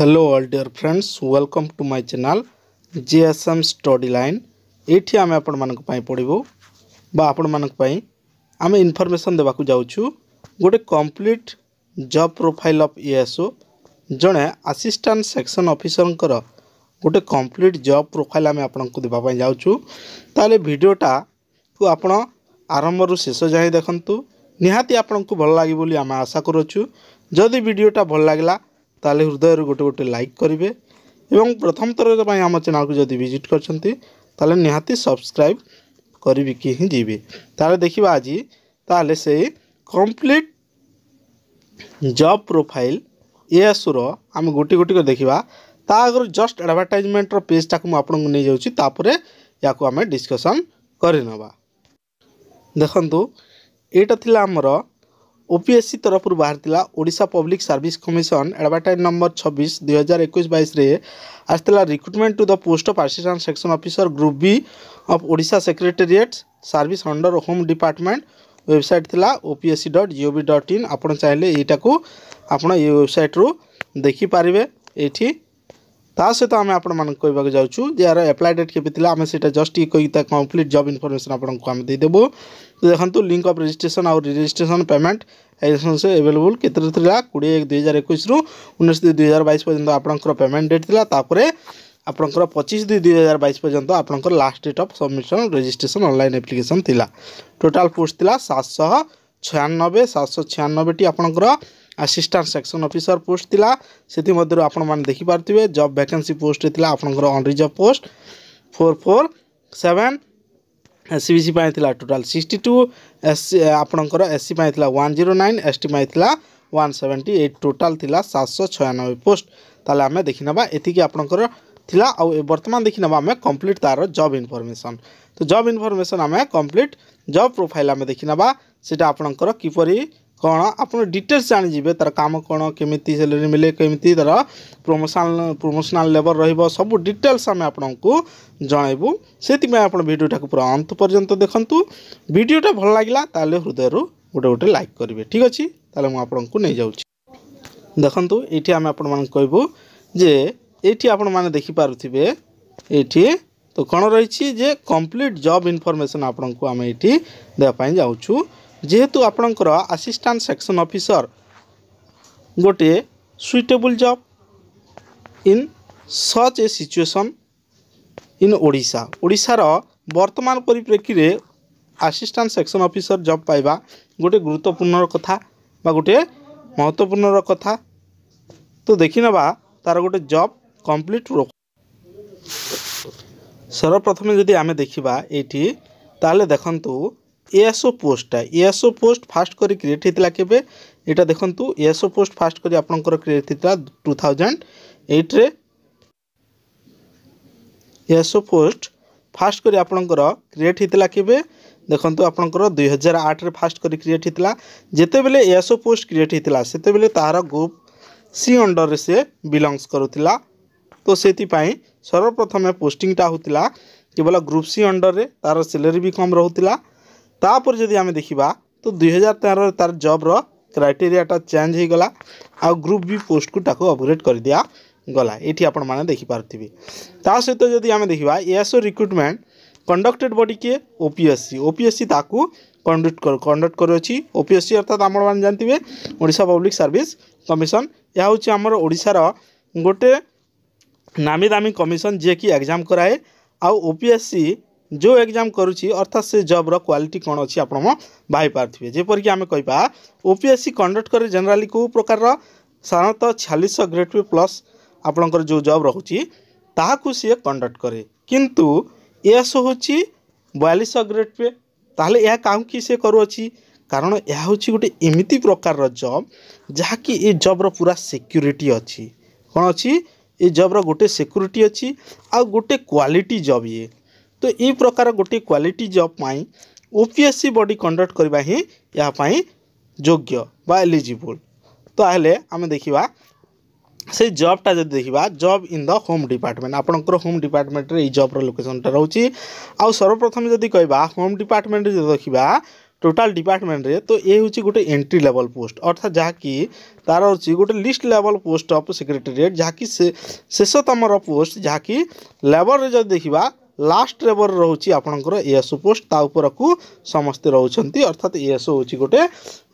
hello all dear friends welcome to my channel G S M study line ଏଇଠି ଆମେ ଆପଣମାନଙ୍କ ପାଇଁ ପଢ଼ିବୁ ବା ଆପଣମାନଙ୍କ ପାଇଁ ଆମେ ଇନଫର୍ମେସନ୍ ଦେବାକୁ ଯାଉଛୁ ଗୋଟେ complete job profile of ESO ଜଣେ ଆସିଷ୍ଟାଣ୍ଟ ସେକ୍ସନ୍ ଅଫିସରଙ୍କର ଗୋଟେ କମ୍ପ୍ଲିଟ୍ ଜବ୍ ପ୍ରୋଫାଇଲ୍ ଆମେ ଆପଣଙ୍କୁ ଦେବା ପାଇଁ ଯାଉଛୁ ତାହେଲେ ଭିଡ଼ିଓଟାକୁ ଆପଣ ଆରମ୍ଭରୁ ଶେଷ ଯାଏଁ ଦେଖନ୍ତୁ ନିହାତି ଆପଣଙ୍କୁ ଭଲ ଲାଗିବ ବୋଲି ଆମେ ଆଶା କରୁଅଛୁ ଯଦି ଭିଡ଼ିଓଟା ଭଲ ଲାଗିଲା ତାହେଲେ ହୃଦୟରୁ ଗୋଟେ ଗୋଟେ ଲାଇକ୍ କରିବେ ଏବଂ ପ୍ରଥମ ଥର ପାଇଁ ଆମ ଚ୍ୟାନେଲ୍କୁ ଯଦି ଭିଜିଟ୍ କରିଛନ୍ତି ତାହେଲେ ନିହାତି ସବସ୍କ୍ରାଇବ୍ କରିବିକି ହିଁ ଯିବେ ତାହେଲେ ଦେଖିବା ଆଜି ତାହେଲେ ସେଇ କମ୍ପ୍ଲିଟ୍ ଜବ୍ ପ୍ରୋଫାଇଲ୍ ଏଏସ୍ର ଆମେ ଗୋଟି ଗୋଟି କରି ଦେଖିବା ତା ଆଗରୁ ଜଷ୍ଟ ଆଡ଼ଭର୍ଟାଇଜମେଣ୍ଟର ପେଜ୍ଟାକୁ ମୁଁ ଆପଣଙ୍କୁ ନେଇଯାଉଛି ତାପରେ ୟାକୁ ଆମେ ଡିସ୍କସନ୍ କରିନେବା ଦେଖନ୍ତୁ ଏଇଟା ଥିଲା ଆମର ଓପିଏସ୍ସି ତରଫରୁ ବାହାରିଥିଲା Odisha public service commission advertise number ଛବିଶ ଦୁଇହଜାର ଏକୋଇଶ ବାଇଶରେ ଆସିଥିଲା recruitment to the post of assistant section officer group B of Odisha secretariat service under home department website ଥିଲା OPSC dot GOV dot in ଆପଣ ଚାହିଁଲେ ଏଇଟାକୁ ଆପଣ ଏଇ ୱେବସାଇଟ୍ରୁ ଦେଖିପାରିବେ ଏଇଠି ତା ସହିତ ଆମେ ଆପଣମାନଙ୍କୁ କହିବାକୁ ଯାଉଛୁ ଯେ ଏହାର ଆପ୍ଲାଏ ଡେଟ୍ କେବେ ଥିଲା ଆମେ ସେଇଟା ଜଷ୍ଟ ଇଏ କହିକି ତା କମ୍ପ୍ଲିଟ୍ ଜବ୍ ଇନଫର୍ମେସନ୍ ଆପଣଙ୍କୁ ଆମେ ଦେଇଦେବୁ ଦେଖନ୍ତୁ ଲିଙ୍କ୍ ଅଫ୍ ରେଜିଷ୍ଟ୍ରେସନ୍ ଆଉ ରେଜିଷ୍ଟ୍ରେସନ୍ ପେମେଣ୍ଟ ଏସନ୍ସ ଏଭେଲେବୁଲ୍ କେତେରେ ଥିଲା କୋଡ଼ିଏ ଏକ ଦୁଇହଜାର ଏକୋଇଶରୁ ଉଣେଇଶ ଦୁଇ ଦୁଇହଜାର ବାଇଶ ପର୍ଯ୍ୟନ୍ତ ଆପଣଙ୍କର ପେମେଣ୍ଟ ଡେଟ୍ ଥିଲା ତାପରେ ଆପଣଙ୍କର ପଚିଶ ଦୁଇ ଦୁଇହଜାର ବାଇଶ ପର୍ଯ୍ୟନ୍ତ ଆପଣଙ୍କର last date of submission registration online application ଥିଲା ଟୋଟାଲ୍ ପୋଷ୍ଟ ଥିଲା ସାତଶହ ଛୟାନବେ ସାତଶହ ଛୟାନବେଟି ଆପଣଙ୍କର आसीस्टाट सेक्शन अफिसर पोस्ट थी ସେଥିମଧ୍ୟରୁ ଆପଣମାନେ जब ଜବ୍ ଭ୍ୟାକେନ୍ସି ପୋଷ୍ଟରେ ଥିଲା ଆପଣଙ୍କର unreserved post four S C C पाई total sixty two S C S C one zero nine S T थी वन सेवेन्टी एट टोटाल था सात सौ छयानबे पोस्ट ताले आम देखने ये आपणकर था आउ बर्तमान देखने आम कम्प्लीट तार जब इनफर्मेसन तो जब इनफर्मेसन आम कम्प्लीट जब प्रोफाइल आम देखने से आपणकर किपर କ'ଣ ଆପଣ ଡିଟେଲ୍ସ ଜାଣିଯିବେ ତା'ର କାମ କ'ଣ କେମିତି ସାଲେରୀ ମିଳେ କେମିତି ତା'ର ପ୍ରମୋସନାଲ୍ ପ୍ରମୋସନାଲ୍ ଲେବଲ୍ ରହିବ ସବୁ ଡିଟେଲ୍ସ ଆମେ ଆପଣଙ୍କୁ ଜଣାଇବୁ ସେଥିପାଇଁ ଆପଣ ଭିଡ଼ିଓଟାକୁ ପୁରା ଅନ୍ତ ପର୍ଯ୍ୟନ୍ତ ଦେଖନ୍ତୁ ଭିଡ଼ିଓଟା ଭଲ ଲାଗିଲା ତାହେଲେ ହୃଦୟରୁ ଗୋଟେ ଗୋଟେ ଲାଇକ୍ କରିବେ ଠିକ୍ ଅଛି ତାହେଲେ ମୁଁ ଆପଣଙ୍କୁ ନେଇଯାଉଛି ଦେଖନ୍ତୁ ଏଇଠି ଆମେ ଆପଣମାନଙ୍କୁ କହିବୁ ଯେ ଏଇଠି ଆପଣମାନେ ଦେଖିପାରୁଥିବେ ଏଇଠି ତ କ'ଣ ରହିଛି ଯେ କମ୍ପ୍ଲିଟ୍ ଜବ୍ ଇନଫର୍ମେସନ୍ ଆପଣଙ୍କୁ ଆମେ ଏଇଠି ଦେବା ପାଇଁ ଯାଉଛୁ ଯେହେତୁ ଆପଣଙ୍କର ଆସିଷ୍ଟାଣ୍ଟ ସେକ୍ସନ୍ ଅଫିସର ଗୋଟିଏ suitable job in such a situation in Odisha ଓଡ଼ିଶାର ବର୍ତ୍ତମାନ ପରିପ୍ରେକ୍ଷୀରେ ଆସିଷ୍ଟାଣ୍ଟ ସେକ୍ସନ୍ ଅଫିସର ଜବ୍ ପାଇବା ଗୋଟିଏ ଗୁରୁତ୍ୱପୂର୍ଣ୍ଣର କଥା ବା ଗୋଟିଏ ମହତ୍ତ୍ୱପୂର୍ଣ୍ଣର କଥା ତ ଦେଖିନେବା ତାର ଗୋଟେ ଜବ୍ କମ୍ପ୍ଲିଟ୍ ସର୍ବପ୍ରଥମେ ଯଦି ଆମେ ଦେଖିବା ଏଇଠି ତାହେଲେ ଦେଖନ୍ତୁ ଏଏସ୍ଓ ପୋଷ୍ଟଟା ଏଏସ୍ଓ ପୋଷ୍ଟ ଫାଷ୍ଟ କରି କ୍ରିଏଟ୍ ହେଇଥିଲା କେବେ ଏଇଟା ଦେଖନ୍ତୁ ଏଏସ୍ଓ ପୋଷ୍ଟ ଫାଷ୍ଟ କରି ଆପଣଙ୍କର କ୍ରିଏଟ୍ ହେଇଥିଲା ଟୁ ଥାଉଜେଣ୍ଡ ଏଇଟ୍ରେ ଏଏସ୍ଓ ପୋଷ୍ଟ ଫାଷ୍ଟ କରି ଆପଣଙ୍କର କ୍ରିଏଟ୍ ହେଇଥିଲା କେବେ ଦେଖନ୍ତୁ ଆପଣଙ୍କର ଦୁଇ ହଜାର ଆଠରେ ଫାଷ୍ଟ କରି କ୍ରିଏଟ୍ ହେଇଥିଲା ଯେତେବେଳେ ଏଏସ୍ଓ ପୋଷ୍ଟ କ୍ରିଏଟ୍ ହେଇଥିଲା ସେତେବେଳେ ତାହାର ଗ୍ରୁପ୍ ସି ଅଣ୍ଡରରେ ସେ ବିଲଙ୍ଗସ୍ କରୁଥିଲା ତ ସେଥିପାଇଁ ସର୍ବପ୍ରଥମେ ପୋଷ୍ଟିଂଟା ହେଉଥିଲା କେବଳ ଗ୍ରୁପ୍ ସି ଅଣ୍ଡରରେ ତା'ର ସେଲେରୀ ବି କମ୍ ରହୁଥିଲା ତାପରେ ଯଦି ଆମେ ଦେଖିବା ତ ଦୁଇହଜାର ତେରରେ ତା'ର ଜବ୍ର କ୍ରାଇଟେରିଆଟା ଚେଞ୍ଜ ହୋଇଗଲା ଆଉ ଗ୍ରୁପ୍ ବି ପୋଷ୍ଟକୁ ତାକୁ ଅପଗ୍ରେଡ଼ କରିଦିଆ ଗଲା ଏଠି ଆପଣମାନେ ଦେଖିପାରୁଥିବେ ତା ସହିତ ଯଦି ଆମେ ଦେଖିବା ଏଏସ୍ଓ ରିକ୍ରୁଟମେଣ୍ଟ କଣ୍ଡକ୍ଟେଡ଼ ବଡ଼ି କିଏ ଓପିଏସ୍ସି ଓପିଏସ୍ସି ତାକୁ କଣ୍ଡକ୍ଟ କଣ୍ଡକ୍ଟ କରୁଅଛି ଓପିଏସ୍ସି ଅର୍ଥାତ୍ ଆପଣମାନେ ଜାଣିଥିବେ ଓଡ଼ିଶା ପବ୍ଲିକ ସର୍ଭିସ୍ କମିଶନ ଏହା ହେଉଛି ଆମର ଓଡ଼ିଶାର ଗୋଟେ ନାମୀ ଦାମୀ କମିଶନ ଯିଏକି ଏକ୍ଜାମ୍ କରାଏ ଆଉ ଓପିଏସ୍ସି जो एग्जाम करुच्ची अर्थात से जब्र क्वालिटी कौन अच्छी आप भाईपारे जपरिक आम कह ओपीएससी कंडक्टर जेनेली कौ प्रकार साधारणतः छियालीस ग्रेड पी प्लस ଆପଣଙ୍କର ଯେଉଁ ଜବ୍ ରହୁଛି ତାହାକୁ ସିଏ କଣ୍ଡକ୍ଟ କରେ କିନ୍ତୁ ଏସ୍ ହେଉଛି ବୟାଳିଶ ଗ୍ରେଡ୍ ପେ ତାହେଲେ ଏହା କାହିଁକି ସେ କରୁଅଛି କାରଣ ଏହା ହେଉଛି ଗୋଟେ ଏମିତି ପ୍ରକାରର ଜବ୍ ଯାହାକି ଏ ଜବ୍ର ପୁରା ସିକ୍ୟୁରିଟି ଅଛି କ'ଣ ଅଛି ଏ ଜବ୍ର ଗୋଟେ ସିକ୍ୟୁରିଟି ଅଛି ଆଉ ଗୋଟେ କ୍ୱାଲିଟି ଜବ୍ ଇଏ ତ ଏଇ ପ୍ରକାର ଗୋଟିଏ କ୍ୱାଲିଟି ଜବ୍ ପାଇଁ O P S C body conduct କରିବା ହିଁ ଏହା ପାଇଁ ଯୋଗ୍ୟ ବା ଏଲିଜିବୁଲ୍ ତାହେଲେ ଆମେ ଦେଖିବା ସେଇ ଜବ୍ଟା ଯଦି ଦେଖିବା job in the home department ଆପଣଙ୍କର ହୋମ୍ ଡିପାର୍ଟମେଣ୍ଟରେ ଏଇ ଜବ୍ର ଲୋକେସନ୍ଟା ରହୁଛି ଆଉ ସର୍ବପ୍ରଥମେ ଯଦି କହିବା ହୋମ୍ ଡିପାର୍ଟମେଣ୍ଟରେ ଯଦି ଦେଖିବା ଟୋଟାଲ୍ ଡିପାର୍ଟମେଣ୍ଟରେ ତ ଏ ହେଉଛି ଗୋଟେ ଏଣ୍ଟ୍ରି ଲେଭଲ୍ ପୋଷ୍ଟ ଅର୍ଥାତ୍ ଯାହାକି ତା'ର ହେଉଛି ଗୋଟେ list level post of secretariat ଯାହାକି ଶେଷତମର ପୋଷ୍ଟ ଯାହାକି ଲେବଲ୍ରେ ଯଦି ଦେଖିବା लास्ट लेवल रोच आपणकर पोस्ट तापर को समस्ते रोचे अर्थात एएसओ हूँ गोटे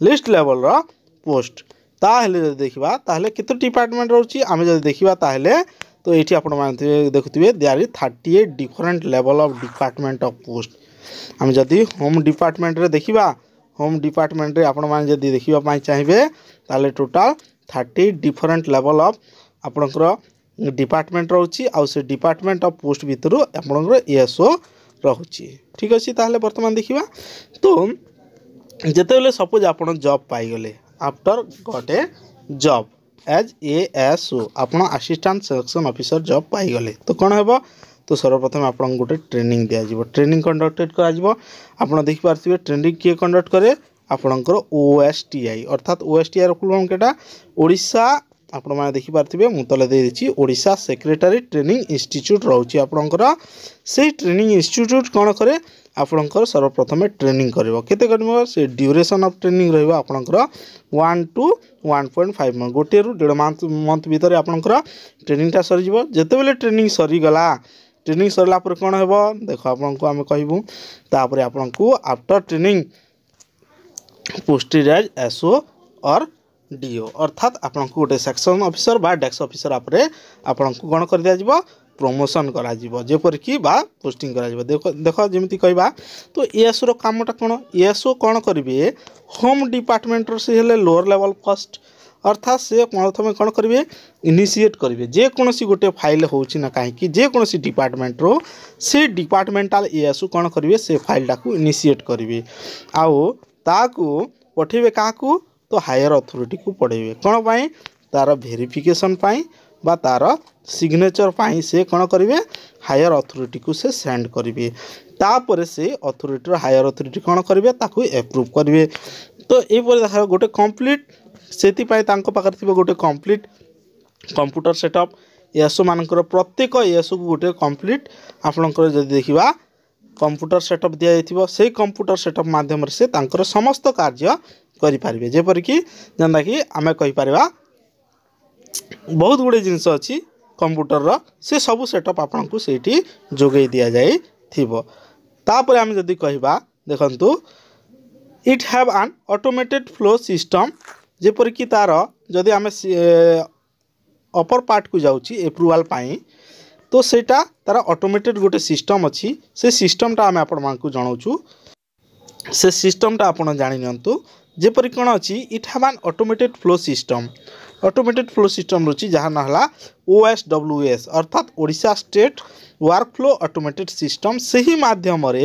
लिस्ट लेवल रा पोस्ट ताल देखा कत डिपार्टमेंट रोचे आम जब देखा तो ये आप देखुए they are different level of department of post आम जदि होम डिपार्टमेंट देखा होम डिपार्टमेंट आपण देखापी चाहिए तेल total thirty different level of आपणकर ডিপার্টমেন্ট রয়েছে সে ডিপার্টমেন্ট অফ পোস্ট ভিতর আপনার ইএসও রয়েছে ঠিক আছে তাহলে বর্তমান দেখা তো যেতবে সপোজ আপনার জব পাইগলে after got a job as A S O আপনার আসিষ্টাট সিলেকশন অফিসর জব পাইগলে তো কোণ হব তো সর্বপ্রথমে আপনার গোটে ট্রেনিং দিয়াযিব ট্রেনিং কন্ডক্টেড করা আপনার দেখিপারে ট্রেনিং কি কন্ডক্ট করে আপনার ওএসটিআই অর্থাৎ ওএসটিআই ফুল ফর্ম কেটা ওড়িশা ଆପଣମାନେ ଦେଖିପାରୁଥିବେ ମୁଁ ତଳେ ଦେଇଦେଇଛି ଓଡ଼ିଶା ସେକ୍ରେଟାରୀ ଟ୍ରେନିଂ ଇନଷ୍ଟିଚ୍ୟୁଟ୍ ରହୁଛି ଆପଣଙ୍କର ସେଇ ଟ୍ରେନିଂ ଇନଷ୍ଟିଚ୍ୟୁଟ୍ କ'ଣ କରେ ଆପଣଙ୍କର ସର୍ବପ୍ରଥମେ ଟ୍ରେନିଂ କରିବ କେତେ କରିବ ସେ ଡ୍ୟୁରେସନ୍ ଅଫ୍ ଟ୍ରେନିଂ ରହିବ ଆପଣଙ୍କର one two one point five month ଗୋଟିଏରୁ ଦେଢ଼ ମନ୍ଥ ମନ୍ଥ ଭିତରେ ଆପଣଙ୍କର ଟ୍ରେନିଂଟା ସରିଯିବ ଯେତେବେଳେ ଟ୍ରେନିଂ ସରିଗଲା ଟ୍ରେନିଂ ସରିଲା ପରେ କ'ଣ ହେବ ଦେଖ ଆପଣଙ୍କୁ ଆମେ କହିବୁ ତାପରେ ଆପଣଙ୍କୁ ଆଫ୍ଟର୍ ଟ୍ରେନିଂ ପୋଷ୍ଟିରାଇଜ୍ ଏସ୍ଓ ଅର୍ ডিও অর্থাৎ আপনার গোটে সেকশন অফিসর বা ডেস্ক অফিসর আপরে আপনার কোণ করে দিয়াযিব প্রমোশন করা যাব যেপরিকি বা পোস্টিং করা যাব দেখ যেমি কহবা তো ইএসওর কামটা কোণ ইএসও কোণ করবে হোম ডিপার্টমেন্টর সে হলে লোয়ার লেভেল ফার্স্ট অর্থাৎ সে প্রথমে কোণ করবে ইনিসিয়েট করবে যেকোনসি গোটে ফাইল হচ্ছে না কাহি যেকোনসি ডিপার্টমেন্টর সে ডিপার্টমেন্টাল ইএসও কোণ করবে সে ফাইলটাকে ইনিসিয়েট করবে আও তাকে পঠাইবে কাহকু ତ ହାୟର ଅଥରିଟିକୁ ପଢ଼େଇବେ କ'ଣ ପାଇଁ ତା'ର ଭେରିଫିକେସନ୍ ପାଇଁ ବା ତା'ର ସିଗ୍ନେଚର୍ ପାଇଁ ସେ କ'ଣ କରିବେ ହାୟର ଅଥରିଟିକୁ ସେ ସେଣ୍ଡ କରିବେ ତାପରେ ସେ ଅଥରିଟିର ହାୟର ଅଥରିଟି କ'ଣ କରିବେ ତାକୁ ଆପ୍ରୁଭ୍ କରିବେ ତ ଏହିପରି ଦେଖ ଗୋଟେ କମ୍ପ୍ଲିଟ୍ ସେଥିପାଇଁ ତାଙ୍କ ପାଖରେ ଥିବ ଗୋଟେ କମ୍ପ୍ଲିଟ୍ କମ୍ପ୍ୟୁଟର ସେଟଅପ୍ ଏଏସ୍ଓମାନଙ୍କର ପ୍ରତ୍ୟେକ ଏଏସ୍ଓକୁ ଗୋଟେ କମ୍ପ୍ଲିଟ୍ ଆପଣଙ୍କର ଯଦି ଦେଖିବା କମ୍ପ୍ୟୁଟର ସେଟଅପ୍ ଦିଆଯାଇଥିବ ସେଇ କମ୍ପ୍ୟୁଟର ସେଟଅପ୍ ମାଧ୍ୟମରେ ସେ ତାଙ୍କର ସମସ୍ତ କାର୍ଯ୍ୟ କରିପାରିବେ ଯେପରିକି ଯେନ୍ତାକି ଆମେ କହିପାରିବା ବହୁତ ଗୁଡ଼ିଏ ଜିନିଷ ଅଛି କମ୍ପ୍ୟୁଟରର ସେ ସବୁ ସେଟଅପ୍ ଆପଣଙ୍କୁ ସେଇଠି ଯୋଗାଇ ଦିଆଯାଇଥିବ ତାପରେ ଆମେ ଯଦି କହିବା ଦେଖନ୍ତୁ ଇଟ୍ ହ୍ୟାଭ୍ ଆନ୍ ଅଟୋମେଟେଡ଼୍ ଫ୍ଲୋ ସିଷ୍ଟମ୍ ଯେପରିକି ତା'ର ଯଦି ଆମେ ଅପର ପାର୍ଟକୁ ଯାଉଛି ଏପ୍ରୁଭାଲ୍ ପାଇଁ ତ ସେଇଟା ତା'ର ଅଟୋମେଟେଡ଼୍ ଗୋଟେ ସିଷ୍ଟମ୍ ଅଛି ସେ ସିଷ୍ଟମ୍ଟା ଆମେ ଆପଣମାନଙ୍କୁ ଜଣାଉଛୁ ସେ ସିଷ୍ଟମ୍ଟା ଆପଣ ଜାଣିନିଅନ୍ତୁ ଯେପରି କ'ଣ ଅଛି ଇଠାମାନ automated flow system automated flow system ରହୁଛି ଯାହା ନାଁ ହେଲା ଓ ଏସ୍ ଡବ୍ଲ୍ୟୁ ଏସ୍ ଅର୍ଥାତ୍ Odisha state work flow automated system ସେହି ମାଧ୍ୟମରେ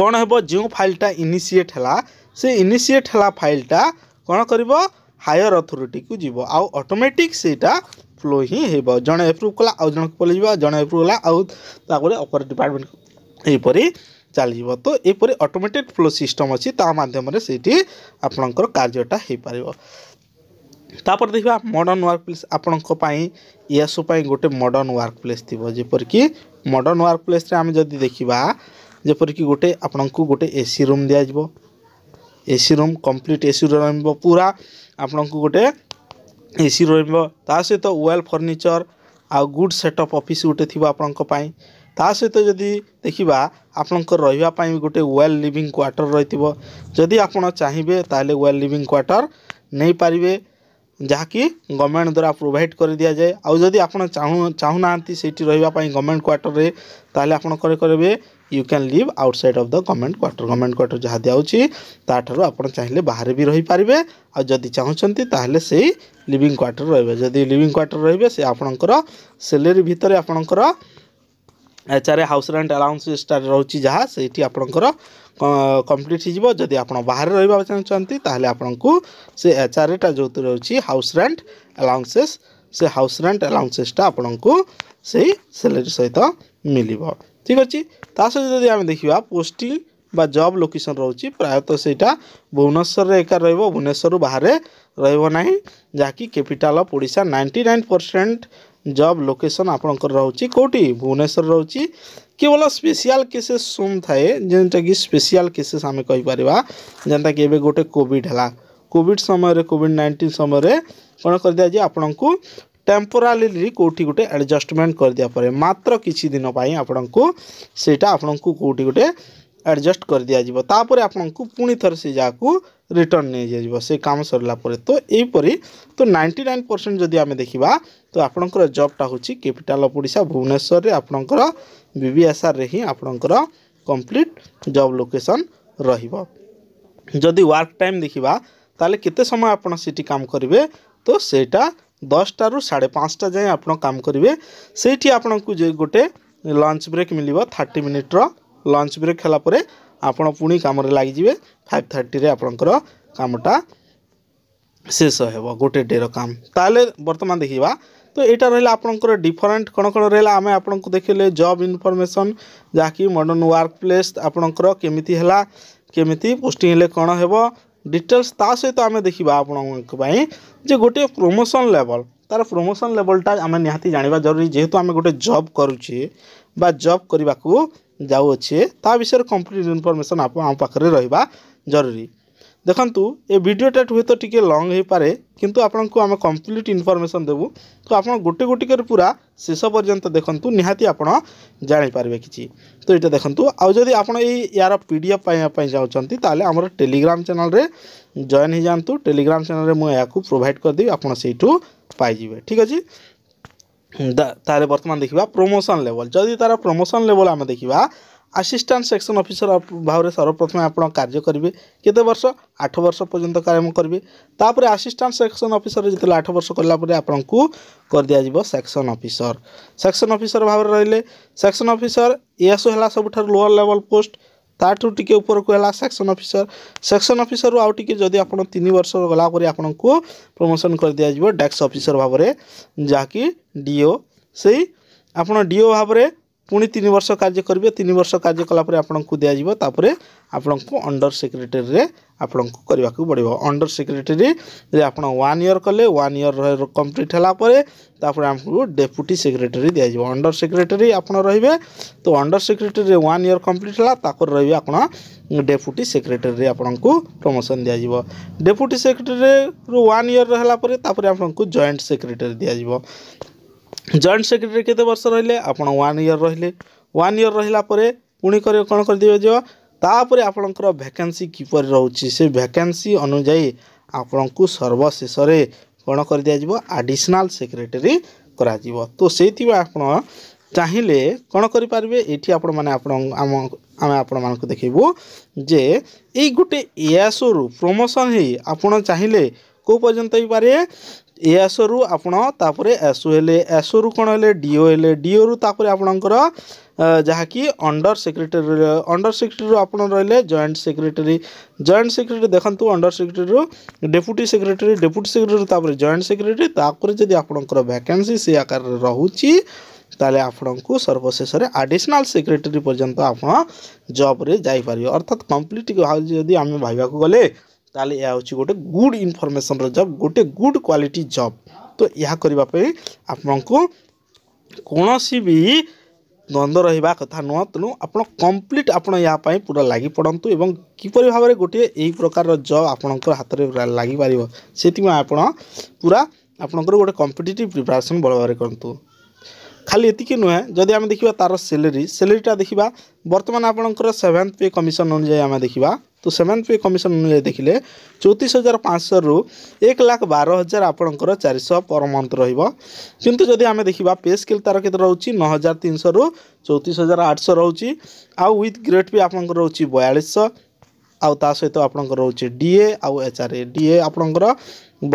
କ'ଣ ହେବ ଯେଉଁ ଫାଇଲ୍ଟା ଇନିସିଏଟ୍ ହେଲା ସେ ଇନିସିଏଟ୍ ହେଲା ଫାଇଲ୍ଟା କ'ଣ କରିବ ହାୟର ଅଥରିଟିକୁ ଯିବ ଆଉ ଅଟୋମେଟିକ୍ ସେଇଟା ଫ୍ଲୋ ହିଁ ହେବ ଜଣେ ଆପ୍ରୁଭ୍ କଲା ଆଉ ଜଣକୁ ପଳାଇଯିବ ଜଣେ ଆପ୍ରୁଭ୍ କଲା ଆଉ ତାପରେ ଅପର ଡିପାର୍ଟମେଣ୍ଟକୁ ଏହିପରି ଚାଲିବ ତ ଏପରି ଅଟୋମେଟେଡ଼ ଫ୍ଲୋ ସିଷ୍ଟମ୍ ଅଛି ତା ମାଧ୍ୟମରେ ସେଇଠି ଆପଣଙ୍କର କାର୍ଯ୍ୟଟା ହୋଇପାରିବ ତାପରେ ଦେଖିବା ମଡ଼ର୍ଣ୍ଣ ୱାର୍କ ପ୍ଲେସ୍ ଆପଣଙ୍କ ପାଇଁ ଏସବୁ ପାଇଁ ଗୋଟେ ମଡ଼ର୍ଣ୍ଣ ୱାର୍କ ପ୍ଲେସ୍ ଥିବ ଯେପରିକି ମଡ଼ର୍ଣ୍ଣ ୱାର୍କ ପ୍ଲେସ୍ରେ ଆମେ ଯଦି ଦେଖିବା ଯେପରିକି ଗୋଟେ ଆପଣଙ୍କୁ ଗୋଟେ ଏ ସି ରୁମ୍ ଦିଆଯିବ A C room complete A C room ରହିବ ପୁରା ଆପଣଙ୍କୁ ଗୋଟେ ଏ ସି ରହିବ ତା ସହିତ ୱେଲ୍ ଫର୍ଣ୍ଣିଚର୍ ଆଉ ଗୁଡ୍ ସେଟଅପ୍ ଅଫିସ୍ ଗୋଟେ ଥିବ ଆପଣଙ୍କ ପାଇଁ ତା ସହିତ ଯଦି ଦେଖିବା ଆପଣଙ୍କର ରହିବା ପାଇଁ ଗୋଟେ ୱେଲ୍ ଲିଭିଂ କ୍ୱାର୍ଟର୍ ରହିଥିବ ଯଦି ଆପଣ ଚାହିଁବେ ତାହେଲେ ୱେଲ୍ ଲିଭିଂ କ୍ୱାର୍ଟର୍ ନେଇପାରିବେ ଯାହାକି ଗଭର୍ଣ୍ଣମେଣ୍ଟ ଦ୍ୱାରା ପ୍ରୋଭାଇଡ଼ କରିଦିଆଯାଏ ଆଉ ଯଦି ଆପଣ ଚାହୁଁ ଚାହୁଁନାହାନ୍ତି ସେଇଠି ରହିବା ପାଇଁ ଗଭର୍ଣ୍ଣମେଣ୍ଟ କ୍ୱାର୍ଟର୍ରେ ତାହେଲେ ଆପଣ କ'ଣ କରିବେ you can live outside of the government quarter government quarter ଯାହା ଦିଆହେଉଛି ତା'ଠାରୁ ଆପଣ ଚାହିଁଲେ ବାହାରେ ବି ରହିପାରିବେ ଆଉ ଯଦି ଚାହୁଁଛନ୍ତି ତାହେଲେ ସେଇ ଲିଭିଂ କ୍ୱାର୍ଟର ରହିବେ ଯଦି ଲିଭିଂ କ୍ୱାର୍ଟର ରହିବେ ସେ ଆପଣଙ୍କର ସେଲେରୀ ଭିତରେ ଆପଣଙ୍କର H R house rent allowance ରହୁଛି ଯାହା ସେଇଠି ଆପଣଙ୍କର କମ୍ପ୍ଲିଟ୍ ହେଇଯିବ ଯଦି ଆପଣ ବାହାରେ ରହିବାକୁ ଚାହୁଁଛନ୍ତି ତାହେଲେ ଆପଣଙ୍କୁ ସେ ଏଚ୍ ଆର୍ ଏଟା ଯେଉଁଥିରେ ରହୁଛି ହାଉସ୍ ରେଣ୍ଟ ଆଲାଉନ୍ସେସ୍ ସେ ହାଉସ୍ ରେଣ୍ଟ ଆଲାଉନ୍ସେସ୍ଟା ଆପଣଙ୍କୁ ସେଇ ସାଲାରୀ ସହିତ ମିଳିବ ଠିକ୍ ଅଛି ତା ସହିତ ଯଦି ଆମେ ଦେଖିବା ପୋଷ୍ଟିଂ ବା ଜବ୍ ଲୋକେସନ୍ ରହୁଛି ପ୍ରାୟତଃ ସେଇଟା ଭୁବନେଶ୍ୱରରେ ଏକା ରହିବ ଭୁବନେଶ୍ୱରରୁ ବାହାରେ ରହିବ ନାହିଁ ଯାହାକି capital of Odisha ninety nine percent job location आपणकर रोचे कौटी भुवनेश्वर रोच केवल स्पेशल केसेस सुन थाए जेनटा कि स्पेशल केसेस आम कहीपर जेनटा कि एवं गोटे कोविड है कोविड समय कोविड नाइंटीन समय कौन कर दिया आपण को टेम्पोराली कौटी गोटे एडजस्टमेंट कर दिया परे मात्र किसी दिन आपण को सेटा आपण को कौटी गोटे एडजस्ट कर दिया तापर आपण को पुणी थर से जहाँ ରିଟର୍ଣ୍ଣ ନେଇଯିବ ସେ କାମ ସରିଲା ପରେ ତ ଏହିପରି ତ ନାଇଣ୍ଟି ନାଇନ୍ ପରସେଣ୍ଟ ଯଦି ଆମେ ଦେଖିବା ତ ଆପଣଙ୍କର ଜବ୍ଟା ହେଉଛି କ୍ୟାପିଟାଲ୍ ଅଫ୍ ଓଡ଼ିଶା ଭୁବନେଶ୍ୱରରେ ଆପଣଙ୍କର ବିଭିଏସ୍ଆର୍ରେ ହିଁ ଆପଣଙ୍କର କମ୍ପ୍ଲିଟ୍ ଜବ୍ ଲୋକେସନ୍ ରହିବ ଯଦି ୱାର୍କ ଟାଇମ୍ ଦେଖିବା ତାହେଲେ କେତେ ସମୟ ଆପଣ ସେଠି କାମ କରିବେ ତ ସେଇଟା ଦଶଟାରୁ ସାଢ଼େ ପାଞ୍ଚଟା ଯାଏଁ ଆପଣ କାମ କରିବେ ସେଇଠି ଆପଣଙ୍କୁ ଯେ ଗୋଟେ ଲଞ୍ଚ ବ୍ରେକ୍ ମିଳିବ ଥାର୍ଟି ମିନିଟ୍ର ଲଞ୍ଚ ବ୍ରେକ୍ ହେଲା ପରେ ଆପଣ ପୁଣି କାମରେ ଲାଗିଯିବେ ଫାଇଭ୍ ଥାର୍ଟିରେ ଆପଣଙ୍କର କାମଟା ଶେଷ ହେବ ଗୋଟେ ଡେର କାମ ତାହେଲେ ବର୍ତ୍ତମାନ ଦେଖିବା ତ ଏଇଟା ରହିଲା ଆପଣଙ୍କର ଡିଫରେଣ୍ଟ କ'ଣ କ'ଣ ରହିଲା ଆମେ ଆପଣଙ୍କୁ ଦେଖିଲେ ଜବ୍ ଇନଫର୍ମେସନ୍ ଯାହାକି ମଡ଼ର୍ଣ୍ଣ ୱାର୍କ ପ୍ଲେସ୍ ଆପଣଙ୍କର କେମିତି ହେଲା କେମିତି ପୋଷ୍ଟିଂ ହେଲେ କ'ଣ ହେବ ଡିଟେଲ୍ସ ତା ସହିତ ଆମେ ଦେଖିବା ଆପଣଙ୍କ ପାଇଁ ଯେ ଗୋଟିଏ ପ୍ରମୋସନ୍ ଲେବଲ୍ ତା'ର ପ୍ରମୋସନ୍ ଲେବଲ୍ଟା ଆମେ ନିହାତି ଜାଣିବା ଜରୁରୀ ଯେହେତୁ ଆମେ ଗୋଟେ ଜବ୍ କରୁଛେ ବା ଜବ୍ କରିବାକୁ ଯାଉଅଛି ତା ବିଷୟରେ କମ୍ପ୍ଲିଟ୍ ଇନଫର୍ମେସନ୍ ଆମ ପାଖରେ ରହିବା ଜରୁରୀ ଦେଖନ୍ତୁ ଏ ଭିଡ଼ିଓଟା ହୁଏତ ଟିକେ ଲଙ୍ଗ୍ ହୋଇପାରେ କିନ୍ତୁ ଆପଣଙ୍କୁ ଆମେ କମ୍ପ୍ଲିଟ୍ ଇନଫର୍ମେସନ୍ ଦେବୁ ତ ଆପଣ ଗୋଟେ ଗୋଟିକରେ ପୁରା ଶେଷ ପର୍ଯ୍ୟନ୍ତ ଦେଖନ୍ତୁ ନିହାତି ଆପଣ ଜାଣିପାରିବେ କିଛି ତ ଏଇଟା ଦେଖନ୍ତୁ ଆଉ ଯଦି ଆପଣ ଏଇ ୟାର ପି ଡି ଏଫ୍ ପାଇବା ପାଇଁ ଯାଉଛନ୍ତି ତାହେଲେ ଆମର ଟେଲିଗ୍ରାମ ଚ୍ୟାନେଲରେ ଜଏନ୍ ହୋଇଯାଆନ୍ତୁ ଟେଲିଗ୍ରାମ ଚ୍ୟାନେଲରେ ମୁଁ ଏହାକୁ ପ୍ରୋଭାଇଡ଼ କରିଦେବି ଆପଣ ସେଇଠୁ ପାଇଯିବେ ଠିକ୍ ଅଛି ତାହେଲେ ବର୍ତ୍ତମାନ ଦେଖିବା ପ୍ରମୋସନ୍ ଲେବଲ୍ ଯଦି ତା'ର ପ୍ରମୋସନ୍ ଲେବଲ୍ ଆମେ ଦେଖିବା ଆସିଷ୍ଟାଣ୍ଟ ସେକ୍ସନ୍ ଅଫିସର ଭାବରେ ସର୍ବପ୍ରଥମେ ଆପଣ କାର୍ଯ୍ୟ କରିବେ କେତେ ବର୍ଷ ଆଠ ବର୍ଷ ପର୍ଯ୍ୟନ୍ତ କାମ କରିବେ ତାପରେ ଆସିଷ୍ଟାଣ୍ଟ ସେକ୍ସନ୍ ଅଫିସର ଯେତେବେଳେ ଆଠ ବର୍ଷ କଲା ପରେ ଆପଣଙ୍କୁ କରିଦିଆଯିବ ସେକ୍ସନ୍ ଅଫିସର ସେକ୍ସନ୍ ଅଫିସର ଭାବରେ ରହିଲେ ସେକ୍ସନ୍ ଅଫିସର ଏଏସ୍ଓ ହେଲା ସବୁଠାରୁ ଲୋଅର୍ ଲେବଲ୍ ପୋଷ୍ଟ ତାଠୁ ଟିକେ ଉପରକୁ ହେଲା ସେକ୍ସନ୍ ଅଫିସର ସେକ୍ସନ୍ ଅଫିସରରୁ ଆଉ ଟିକେ ଯଦି ଆପଣ ତିନି ବର୍ଷ ଗଲା ପରେ ଆପଣଙ୍କୁ ପ୍ରମୋସନ୍ କରିଦିଆଯିବ ଡେସ୍କ ଅଫିସର ଭାବରେ ଯାହାକି ଡି ଓ ସେଇ ଆପଣ ଡି ଓ ଭାବରେ ପୁଣି ତିନି ବର୍ଷ କାର୍ଯ୍ୟ କରିବେ ତିନି ବର୍ଷ କାର୍ଯ୍ୟ କଲାପରେ ଆପଣଙ୍କୁ ଦିଆଯିବ ତାପରେ ଆପଣଙ୍କୁ ଅଣ୍ଡର ସେକ୍ରେଟେରୀରେ ଆପଣଙ୍କୁ କରିବାକୁ ପଡ଼ିବ ଅଣ୍ଡର ସେକ୍ରେଟେରୀରେ ଆପଣ ୱାନ୍ ଇୟର୍ କଲେ ୱାନ୍ ଇୟର୍ କମ୍ପ୍ଲିଟ୍ ହେଲା ପରେ ତାପରେ ଆମକୁ ଡେପୁଟି ସେକ୍ରେଟେରୀ ଦିଆଯିବ ଅଣ୍ଡର ସେକ୍ରେଟେରୀ ଆପଣ ରହିବେ ତ ଅଣ୍ଡର ସେକ୍ରେଟେରୀରେ ୱାନ୍ ଇୟର୍ କମ୍ପ୍ଲିଟ୍ ହେଲା ତାପରେ ରହିବେ ଆପଣ ଡେପୁଟି ସେକ୍ରେଟେରୀରେ ଆପଣଙ୍କୁ ପ୍ରମୋସନ୍ ଦିଆଯିବ ଡେପୁଟି ସେକ୍ରେଟେରୀରୁ ୱାନ୍ ଇୟର୍ ହେଲା ପରେ ତାପରେ ଆପଣଙ୍କୁ ଜଏଣ୍ଟ ସେକ୍ରେଟେରୀ ଦିଆଯିବ জয়েন্ট সেক্ରେଟାରୀ କେତେ ବର୍ଷ ରହିଲେ ଆପଣ ୱାନ୍ ଇୟର୍ ରହିଲେ ୱାନ୍ ଇୟର୍ ରହିଲା ପରେ ପୁଣି କରି କ'ଣ କରିଦିଆଯିବ ତାପରେ ଆପଣଙ୍କର ଭ୍ୟାକେନ୍ସି କିପରି ରହୁଛି ସେ ଭ୍ୟାକେନ୍ସି ଅନୁଯାୟୀ ଆପଣଙ୍କୁ ସର୍ବଶେଷରେ କ'ଣ କରିଦିଆଯିବ ଆଡ଼ିସନାଲ୍ ସେକ୍ରେଟେରୀ କରାଯିବ ତ ସେଇଥିପାଇଁ ଆପଣ ଚାହିଁଲେ କ'ଣ କରିପାରିବେ ଏଠି ଆପଣମାନେ ଆପଣ ଆମ ଆମେ ଆପଣମାନଙ୍କୁ ଦେଖେଇବୁ ଯେ ଏଇ ଗୋଟେ ଏଆସୋରୁ ପ୍ରମୋସନ୍ ହେଇ ଆପଣ ଚାହିଁଲେ କେଉଁ ପର୍ଯ୍ୟନ୍ତ ହେଇପାରିବେ ଏଆସରୁ ଆପଣ ତାପରେ ଏସଓ ହେଲେ ଏସଓରୁ କ'ଣ ହେଲେ ଡିଓ ହେଲେ ଡିଓରୁ ତାପରେ ଆପଣଙ୍କର ଯାହାକି ଅଣ୍ଡର ସେକ୍ରେଟେରୀ ଅଣ୍ଡର ସେକ୍ରେଟେରୀରୁ ଆପଣ ରହିଲେ ଜଏଣ୍ଟ ସେକ୍ରେଟେରୀ ଜଏଣ୍ଟ ସେକ୍ରେଟେରୀ ଦେଖନ୍ତୁ ଅଣ୍ଡର ସେକ୍ରେଟେରୀରୁ ଡେପୁଟି ସେକ୍ରେଟେରୀ ଡେପୁଟି ସେକ୍ରେଟେରୀରୁ ତାପରେ ଜଏଣ୍ଟ ସେକ୍ରେଟେରୀ ତାପରେ ଯଦି ଆପଣଙ୍କର ଭ୍ୟାକେନ୍ସି ସେ ଆକାରରେ ରହୁଛି ତାହେଲେ ଆପଣଙ୍କୁ ସର୍ବଶେଷରେ ଆଡ଼ିସନାଲ୍ ସେକ୍ରେଟେରୀ ପର୍ଯ୍ୟନ୍ତ ଆପଣ ଜବ୍ରେ ଯାଇପାରିବେ ଅର୍ଥାତ୍ କମ୍ପ୍ଲିଟ୍ ଯଦି ଆମେ ଭାବିବାକୁ ଗଲେ ତାହେଲେ ଏହା ହେଉଛି ଗୋଟେ ଗୁଡ଼୍ ଇନଫର୍ମେସନ୍ର ଜବ୍ ଗୋଟେ ଗୁଡ଼୍ କ୍ୱାଲିଟି ଜବ୍ ତ ଏହା କରିବା ପାଇଁ ଆପଣଙ୍କୁ କୌଣସି ବି ଦ୍ୱନ୍ଦ୍ୱ ରହିବା କଥା ନୁହଁ ତେଣୁ ଆପଣ କମ୍ପ୍ଲିଟ୍ ଆପଣ ଏହା ପାଇଁ ପୁରା ଲାଗି ପଡ଼ନ୍ତୁ ଏବଂ କିପରି ଭାବରେ ଗୋଟିଏ ଏହି ପ୍ରକାରର ଜବ୍ ଆପଣଙ୍କ ହାତରେ ଲାଗିପାରିବ ସେଥିପାଇଁ ଆପଣ ପୁରା ଆପଣଙ୍କର ଗୋଟେ କମ୍ପିଟେଟିଭ୍ ପ୍ରିପାରେସନ୍ ଭଲ ଭାବରେ କରନ୍ତୁ ଖାଲି ଏତିକି ନୁହେଁ ଯଦି ଆମେ ଦେଖିବା ତା'ର ସେଲେରୀ ସେଲେରୀଟା ଦେଖିବା ବର୍ତ୍ତମାନ ଆପଣଙ୍କର ସେଭେନ୍ଥ ପେ କମିଶନ୍ ଅନୁଯାୟୀ ଆମେ ଦେଖିବା তো तो पे कमिशन मिले देखिले चौतिस हजार रु एक लाख बार हजार आपणकर चारिश पर मन्थ र किंतु जदि आम देखा पे स्किल तार के रोचे नौ हजार तीन सौ रु चौतीस हजार आठ सौ रोच आउ विथ ग्रेड भी आपंकर रोचे बयालीस सौ आउ सहित आपंकर रोचे डीए आउ एच आर ए डीए आपंकर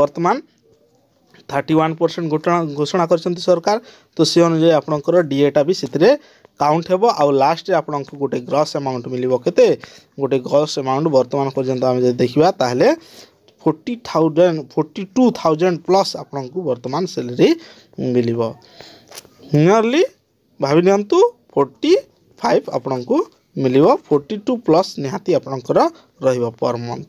बर्तमान थर्टी वन परसेंट घोषणा कर सरकार तो सी अनुजाई आपंकर डीएटा भी से কাউন্ট হব আস্টে আপনার গোটে গ্রস আমাউন্ট মিলব কেতে গোটে গ্রস আমাউন্ট বর্তমান পর্যন্ত আমি যদি দেখা তাহলে forty thousand forty two thousand plus আপনার বর্তমান স্যালারি মিলব নিয়রলি ভাবি নিয়ন্তু ফোর্টি ফাইভ আপনার মিলিব ফোর্টি টু প্লস নিহতি আপনার রহব পর মন্থ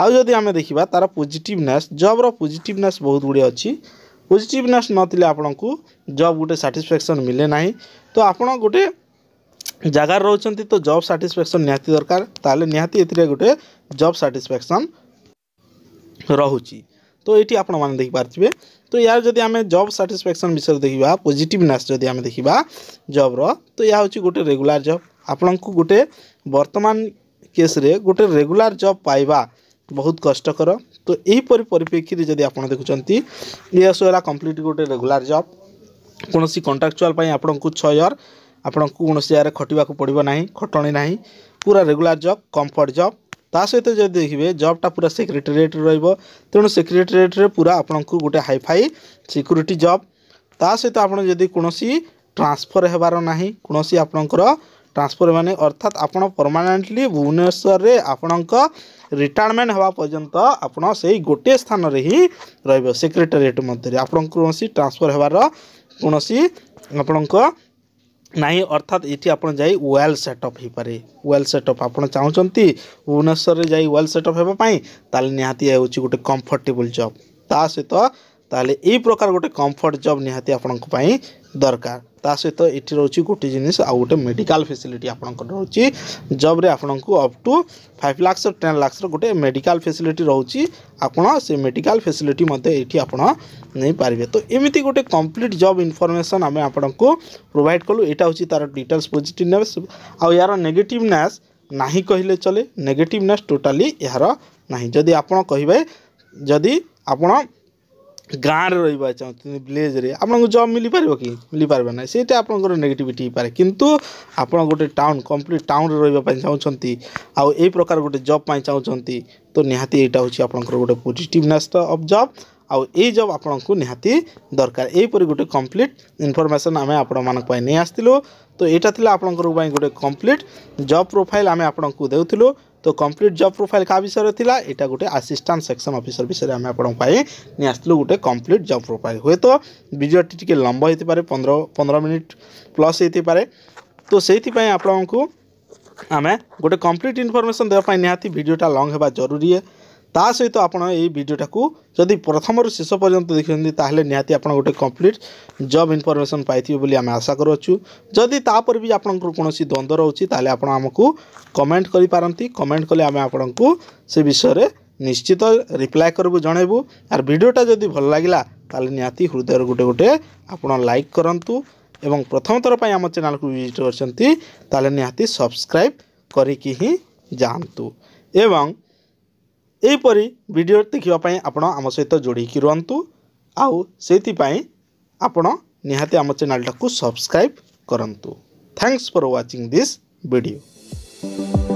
আউ যদি আমি দেখা তার পজিটিভনেস জব্র পজিটিভনেস বহুত গুড়ি অ ପଜିଟିଭନେସ୍ ନଥିଲେ ଆପଣଙ୍କୁ ଜବ୍ ଗୋଟେ ସାଟିସ୍ଫ୍ୟାକ୍ସନ୍ ମିଳେ ନାହିଁ ତ ଆପଣ ଗୋଟେ ଜାଗାରେ ରହୁଛନ୍ତି ତ ଜବ୍ ସାଟିସ୍ଫ୍ୟାକ୍ସନ୍ ନିହାତି ଦରକାର ତାହେଲେ ନିହାତି ଏଥିରେ ଗୋଟେ ଜବ୍ ସାଟିସ୍ଫ୍ୟାକ୍ସନ୍ ରହୁଛି ତ ଏଇଠି ଆପଣମାନେ ଦେଖିପାରୁଥିବେ ତ ଏହାର ଯଦି ଆମେ ଜବ୍ ସାଟିସ୍ଫ୍ୟାକ୍ସନ୍ ବିଷୟରେ ଦେଖିବା ପଜିଟିଭନେସ୍ ଯଦି ଆମେ ଦେଖିବା ଜବ୍ର ତ ଏହା ହେଉଛି ଗୋଟେ ରେଗୁଲାର ଜବ୍ ଆପଣଙ୍କୁ ଗୋଟେ ବର୍ତ୍ତମାନ କେସ୍ରେ ଗୋଟେ ରେଗୁଲାର ଜବ୍ ପାଇବା ବହୁତ କଷ୍ଟକର ତ ଏହିପରି ପରିପ୍ରେକ୍ଷୀରେ ଯଦି ଆପଣ ଦେଖୁଛନ୍ତି ଏଆସୁ ହେଲା କମ୍ପ୍ଲିଟ୍ ଗୋଟେ ରେଗୁଲାର ଜବ୍ କୌଣସି କଣ୍ଟ୍ରାକ୍ଚୁଆଲ୍ ପାଇଁ ଆପଣଙ୍କୁ ଛଅ ଇୟର ଆପଣଙ୍କୁ କୌଣସି ଜାଗାରେ ଖଟିବାକୁ ପଡ଼ିବ ନାହିଁ ଖଟଣି ନାହିଁ ପୁରା ରେଗୁଲାର ଜବ୍ କମ୍ଫର୍ଟ ଜବ୍ ତା ସହିତ ଯଦି ଦେଖିବେ ଜବ୍ଟା ପୁରା ସେକ୍ରେଟେରିଏଟ୍ରେ ରହିବ ତେଣୁ ସେକ୍ରେଟେରିଏଟ୍ରେ ପୁରା ଆପଣଙ୍କୁ ଗୋଟେ ହାଇଫାଇ ସିକ୍ୟୁରିଟି ଜବ୍ ତା ସହିତ ଆପଣ ଯଦି କୌଣସି ଟ୍ରାନ୍ସଫର୍ ହେବାର ନାହିଁ କୌଣସି ଆପଣଙ୍କର ଟ୍ରାନ୍ସଫର୍ ମାନେ ଅର୍ଥାତ୍ ଆପଣ ପରମାନେଣ୍ଟଲି ଭୁବନେଶ୍ୱରରେ ଆପଣଙ୍କ ରିଟାୟାରମେଣ୍ଟ ହେବା ପର୍ଯ୍ୟନ୍ତ ଆପଣ ସେଇ ଗୋଟିଏ ସ୍ଥାନରେ ହିଁ ରହିବେ ସେକ୍ରେଟାରିଏଟ୍ ମଧ୍ୟରେ ଆପଣଙ୍କ କୌଣସି ଟ୍ରାନ୍ସଫର୍ ହେବାର କୌଣସି ଆପଣଙ୍କ ନାହିଁ ଅର୍ଥାତ୍ ଏଠି ଆପଣ ଯାଇ ୱେଲ୍ ସେଟଅପ୍ ହୋଇପାରେ ୱେଲ୍ ସେଟଅପ୍ ଆପଣ ଚାହୁଁଛନ୍ତି ଭୁବନେଶ୍ୱରରେ ଯାଇ ୱେଲ୍ ସେଟଅପ୍ ହେବା ପାଇଁ ତାହେଲେ ନିହାତି ହେଉଛି ଗୋଟେ କମ୍ଫର୍ଟେବୁଲ୍ ଜବ୍ ତା ସହିତ ତାହେଲେ ଏଇ ପ୍ରକାର ଗୋଟେ କମ୍ଫର୍ଟ ଜବ୍ ନିହାତି ଆପଣଙ୍କ ପାଇଁ ଦରକାର ତା ସହିତ ଏଠି ରହୁଛି ଗୋଟେ ଜିନିଷ ଆଉ ଗୋଟେ ମେଡ଼ିକାଲ ଫେସିଲିଟି ଆପଣଙ୍କର ରହୁଛି ଜବ୍ରେ ଆପଣଙ୍କୁ up to five lakhs ten ଲାକ୍ସର ଗୋଟେ ମେଡ଼ିକାଲ ଫେସିଲିଟି ରହୁଛି ଆପଣ ସେ ମେଡ଼ିକାଲ ଫେସିଲିଟି ମଧ୍ୟ ଏଇଠି ଆପଣ ନେଇପାରିବେ ତ ଏମିତି ଗୋଟେ କମ୍ପ୍ଲିଟ୍ ଜବ୍ ଇନଫର୍ମେସନ୍ ଆମେ ଆପଣଙ୍କୁ ପ୍ରୋଭାଇଡ଼ କଲୁ ଏଇଟା ହେଉଛି ତା'ର ଡିଟେଲ୍ସ ପଜିଟିଭନେସ୍ ଆଉ ଏହାର ନେଗେଟିଭନେସ୍ ନାହିଁ କହିଲେ ଚଲେ ନେଗେଟିଭନେସ୍ ଟୋଟାଲି ଏହାର ନାହିଁ ଯଦି ଆପଣ କହିବେ ଯଦି ଆପଣ ଗାଁରେ ରହିବା ଚାହୁଁଛନ୍ତି ଭିଲେଜ୍ରେ ଆପଣଙ୍କୁ ଜବ୍ ମିଳିପାରିବ କି ମିଳିପାରିବ ନାହିଁ ସେଇଟା ଆପଣଙ୍କର ନେଗେଟିଭିଟି ହେଇପାରେ କିନ୍ତୁ ଆପଣ ଗୋଟେ ଟାଉନ୍ କମ୍ପ୍ଲିଟ୍ ଟାଉନ୍ରେ ରହିବା ପାଇଁ ଚାହୁଁଛନ୍ତି ଆଉ ଏଇ ପ୍ରକାର ଗୋଟେ ଜବ୍ ପାଇଁ ଚାହୁଁଛନ୍ତି ତ ନିହାତି ଏଇଟା ହେଉଛି ଆପଣଙ୍କର ଗୋଟେ ପଜିଟିଭନେସ୍ ଅଫ୍ ଜବ୍ ଆଉ ଏଇ ଜବ୍ ଆପଣଙ୍କୁ ନିହାତି ଦରକାର ଏହିପରି ଗୋଟେ କମ୍ପ୍ଲିଟ୍ ଇନଫର୍ମେସନ୍ ଆମେ ଆପଣମାନଙ୍କ ପାଇଁ ନେଇ ଆସିଥିଲୁ ତ ଏଇଟା ଥିଲା ଆପଣଙ୍କର ପାଇଁ ଗୋଟେ କମ୍ପ୍ଲିଟ୍ ଜବ୍ ପ୍ରୋଫାଇଲ୍ ଆମେ ଆପଣଙ୍କୁ ଦେଉଥିଲୁ তো କମ୍ପ୍ଲିଟ୍ ଜବ୍ ପ୍ରୋଫାଇଲ୍ କାହା ବିଷୟରେ ଥିଲା ଏଇଟା ଗୋଟେ ଆସିଷ୍ଟାଣ୍ଟ ସେକ୍ସନ୍ ଅଫିସର ବିଷୟରେ ଆମେ ଆପଣଙ୍କ ପାଇଁ ନେଇ ଆସିଥିଲୁ ଗୋଟେ କମ୍ପ୍ଲିଟ୍ ଜବ୍ ପ୍ରୋଫାଇଲ୍ ହୁଏତ ଭିଡ଼ିଓଟି ଟିକେ ଲମ୍ବ ହେଇଥିପାରେ ପନ୍ଦର ପନ୍ଦର ମିନିଟ୍ ପ୍ଲସ୍ ହେଇଥିପାରେ ତ ସେଇଥିପାଇଁ ଆପଣଙ୍କୁ ଆମେ ଗୋଟେ କମ୍ପ୍ଲିଟ୍ ଇନଫର୍ମେସନ୍ ଦେବା ପାଇଁ ନିହାତି ଭିଡ଼ିଓଟା ଲଙ୍ଗ୍ ହେବା ଜରୁରୀ ତା ସହିତ ଆପଣ ଏଇ ଭିଡ଼ିଓଟାକୁ ଯଦି ପ୍ରଥମରୁ ଶେଷ ପର୍ଯ୍ୟନ୍ତ ଦେଖୁଛନ୍ତି ତାହେଲେ ନିହାତି ଆପଣ ଗୋଟେ କମ୍ପ୍ଲିଟ୍ ଜବ୍ ଇନଫର୍ମେସନ୍ ପାଇଥିବେ ବୋଲି ଆମେ ଆଶା କରୁଅଛୁ ଯଦି ତାପରେ ବି ଆପଣଙ୍କର କୌଣସି ଦ୍ୱନ୍ଦ୍ୱ ରହୁଛି ତାହେଲେ ଆପଣ ଆମକୁ କମେଣ୍ଟ କରିପାରନ୍ତି କମେଣ୍ଟ କଲେ ଆମେ ଆପଣଙ୍କୁ ସେ ବିଷୟରେ ନିଶ୍ଚିତ ରିପ୍ଲାଏ କରିବୁ ଜଣାଇବୁ ଆର୍ ଭିଡ଼ିଓଟା ଯଦି ଭଲ ଲାଗିଲା ତାହେଲେ ନିହାତି ହୃଦୟରୁ ଗୋଟେ ଗୋଟେ ଆପଣ ଲାଇକ୍ କରନ୍ତୁ ଏବଂ ପ୍ରଥମ ଥର ପାଇଁ ଆମ ଚ୍ୟାନେଲ୍କୁ ଭିଜିଟ୍ କରିଛନ୍ତି ତାହେଲେ ନିହାତି ସବସ୍କ୍ରାଇବ୍ କରିକି ହିଁ ଯାଆନ୍ତୁ ଏବଂ ଏହିପରି ଭିଡ଼ିଓ ଦେଖିବା ପାଇଁ ଆପଣ ଆମ ସହିତ ଯୋଡ଼ିକି ରୁହନ୍ତୁ ଆଉ ସେଥିପାଇଁ ଆପଣ ନିହାତି ଆମ ଚ୍ୟାନେଲଟାକୁ ସବସ୍କ୍ରାଇବ କରନ୍ତୁ thanks for watching this video